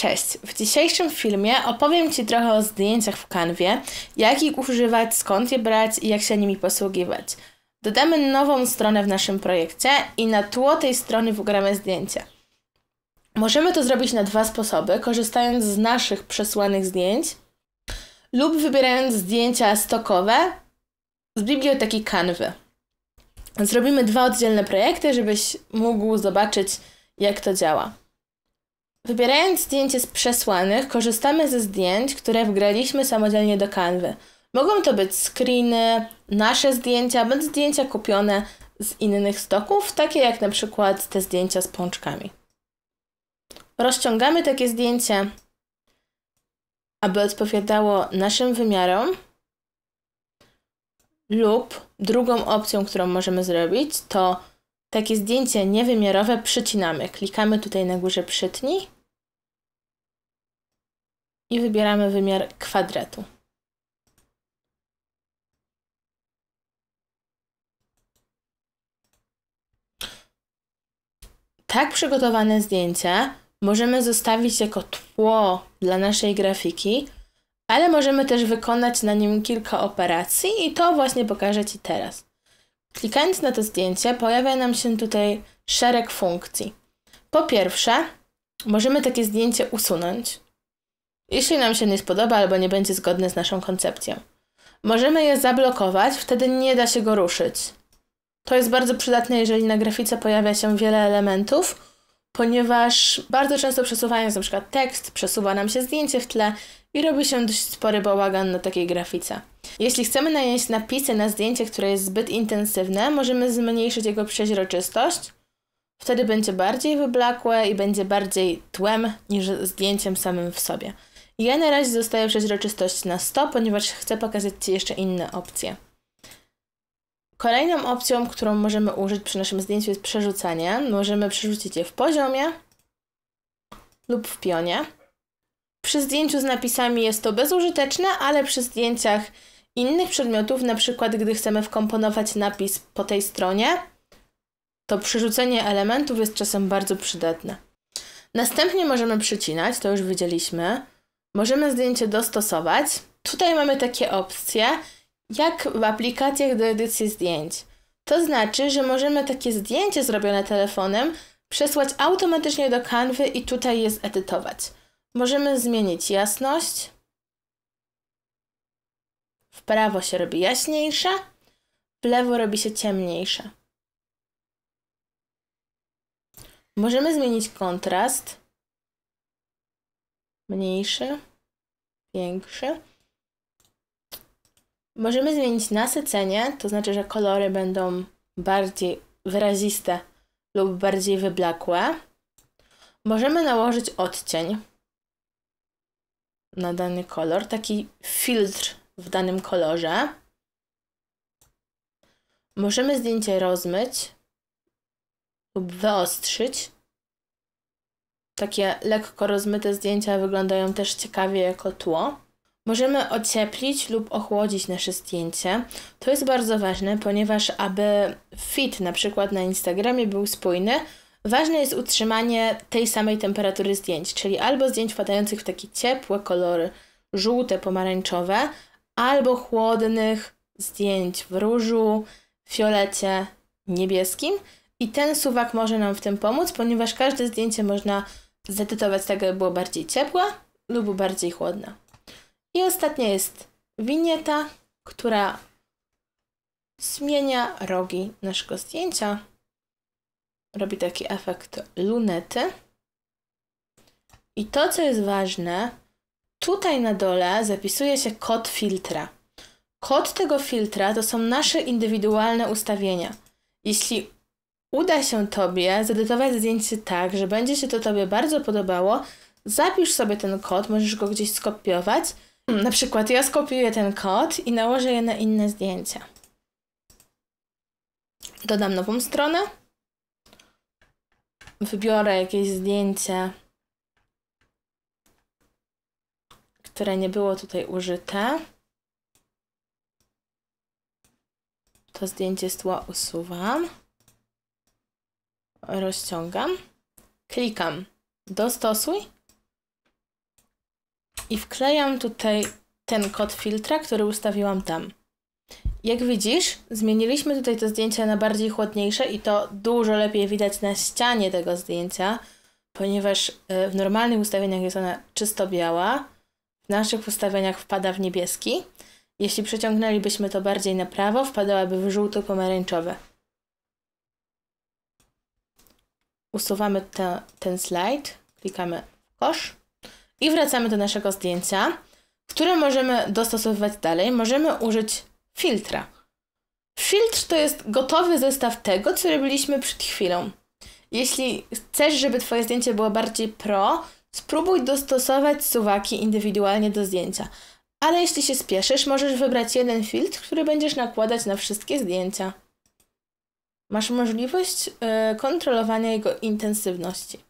Cześć! W dzisiejszym filmie opowiem Ci trochę o zdjęciach w kanwie, jak ich używać, skąd je brać i jak się nimi posługiwać. Dodamy nową stronę w naszym projekcie i na tło tej strony wgramy zdjęcia. Możemy to zrobić na dwa sposoby, korzystając z naszych przesłanych zdjęć lub wybierając zdjęcia stokowe z biblioteki kanwy. Zrobimy dwa oddzielne projekty, żebyś mógł zobaczyć, jak to działa. Wybierając zdjęcie z przesłanych, korzystamy ze zdjęć, które wgraliśmy samodzielnie do kanwy. Mogą to być screeny, nasze zdjęcia, bądź zdjęcia kupione z innych stoków, takie jak na przykład te zdjęcia z pączkami. Rozciągamy takie zdjęcie, aby odpowiadało naszym wymiarom lub drugą opcją, którą możemy zrobić, to takie zdjęcie niewymiarowe przycinamy. Klikamy tutaj na górze przytnij i wybieramy wymiar kwadratu. Tak przygotowane zdjęcie możemy zostawić jako tło dla naszej grafiki, ale możemy też wykonać na nim kilka operacji i to właśnie pokażę Ci teraz. Klikając na to zdjęcie pojawia nam się tutaj szereg funkcji. Po pierwsze, możemy takie zdjęcie usunąć, jeśli nam się nie spodoba albo nie będzie zgodne z naszą koncepcją. Możemy je zablokować, wtedy nie da się go ruszyć. To jest bardzo przydatne, jeżeli na grafice pojawia się wiele elementów, ponieważ bardzo często przesuwając na przykład tekst, przesuwa nam się zdjęcie w tle i robi się dość spory bałagan na takiej grafice. Jeśli chcemy najeść napisy na zdjęcie, które jest zbyt intensywne, możemy zmniejszyć jego przeźroczystość. Wtedy będzie bardziej wyblakłe i będzie bardziej tłem niż zdjęciem samym w sobie. Ja na razie zostaję przeźroczystość na 100, ponieważ chcę pokazać Ci jeszcze inne opcje. Kolejną opcją, którą możemy użyć przy naszym zdjęciu jest przerzucanie. Możemy przerzucić je w poziomie lub w pionie. Przy zdjęciu z napisami jest to bezużyteczne, ale przy zdjęciach innych przedmiotów, na przykład gdy chcemy wkomponować napis po tej stronie, to przerzucenie elementów jest czasem bardzo przydatne. Następnie możemy przycinać, to już widzieliśmy. Możemy zdjęcie dostosować. Tutaj mamy takie opcje jak w aplikacjach do edycji zdjęć. To znaczy, że możemy takie zdjęcie zrobione telefonem przesłać automatycznie do kanwy i tutaj je zedytować. Możemy zmienić jasność. W prawo się robi jaśniejsza, w lewo robi się ciemniejsza. Możemy zmienić kontrast. Mniejszy, większy. Możemy zmienić nasycenie, to znaczy, że kolory będą bardziej wyraziste lub bardziej wyblakłe. Możemy nałożyć odcień na dany kolor, taki filtr w danym kolorze. Możemy zdjęcie rozmyć lub wyostrzyć. Takie lekko rozmyte zdjęcia wyglądają też ciekawie jako tło. Możemy ocieplić lub ochłodzić nasze zdjęcie. To jest bardzo ważne, ponieważ aby fit na przykład na Instagramie był spójny, ważne jest utrzymanie tej samej temperatury zdjęć, czyli albo zdjęć wpadających w takie ciepłe kolory, żółte, pomarańczowe, albo chłodnych zdjęć w różu, fiolecie, niebieskim. I ten suwak może nam w tym pomóc, ponieważ każde zdjęcie można zedytować tak, aby było bardziej ciepłe lub bardziej chłodne. I ostatnia jest winieta, która zmienia rogi naszego zdjęcia. Robi taki efekt lunety. I to, co jest ważne, tutaj na dole zapisuje się kod filtra. Kod tego filtra to są nasze indywidualne ustawienia. Jeśli uda się Tobie zedytować zdjęcie tak, że będzie się to Tobie bardzo podobało, zapisz sobie ten kod, możesz go gdzieś skopiować – Hmm, na przykład ja skopiuję ten kod i nałożę je na inne zdjęcia. Dodam nową stronę. Wybiorę jakieś zdjęcie, które nie było tutaj użyte. To zdjęcie z tła usuwam. Rozciągam. Klikam dostosuj i wklejam tutaj ten kod filtra, który ustawiłam tam. Jak widzisz, zmieniliśmy tutaj to zdjęcie na bardziej chłodniejsze i to dużo lepiej widać na ścianie tego zdjęcia, ponieważ y, w normalnych ustawieniach jest ona czysto biała, w naszych ustawieniach wpada w niebieski. Jeśli przeciągnęlibyśmy to bardziej na prawo, wpadałaby w żółto-pomarańczowe. Usuwamy te, ten slajd, klikamy w kosz. I wracamy do naszego zdjęcia, które możemy dostosowywać dalej. Możemy użyć filtra. Filtr to jest gotowy zestaw tego, co robiliśmy przed chwilą. Jeśli chcesz, żeby Twoje zdjęcie było bardziej pro, spróbuj dostosować suwaki indywidualnie do zdjęcia. Ale jeśli się spieszysz, możesz wybrać jeden filtr, który będziesz nakładać na wszystkie zdjęcia. Masz możliwość y, kontrolowania jego intensywności.